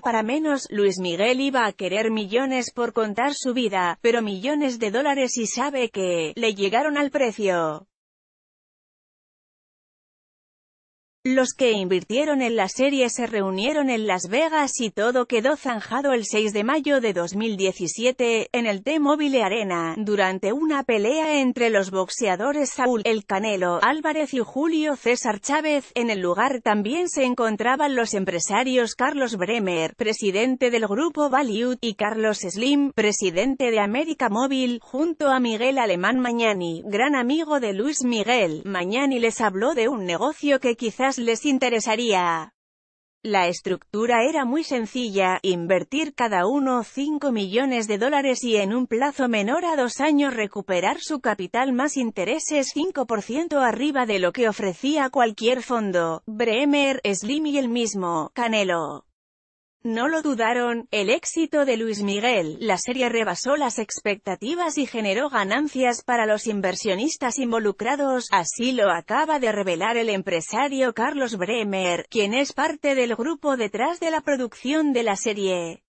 para menos, Luis Miguel iba a querer millones por contar su vida, pero millones de dólares y sabe que, le llegaron al precio. Los que invirtieron en la serie se reunieron en Las Vegas y todo quedó zanjado el 6 de mayo de 2017, en el T-Mobile Arena, durante una pelea entre los boxeadores Saúl, El Canelo, Álvarez y Julio César Chávez. En el lugar también se encontraban los empresarios Carlos Bremer, presidente del grupo Valiut, y Carlos Slim, presidente de América Móvil, junto a Miguel Alemán Mañani, gran amigo de Luis Miguel. Mañani les habló de un negocio que quizás pues les interesaría. La estructura era muy sencilla, invertir cada uno 5 millones de dólares y en un plazo menor a dos años recuperar su capital más intereses 5% arriba de lo que ofrecía cualquier fondo, Bremer, Slim y el mismo, Canelo. No lo dudaron, el éxito de Luis Miguel, la serie rebasó las expectativas y generó ganancias para los inversionistas involucrados, así lo acaba de revelar el empresario Carlos Bremer, quien es parte del grupo detrás de la producción de la serie.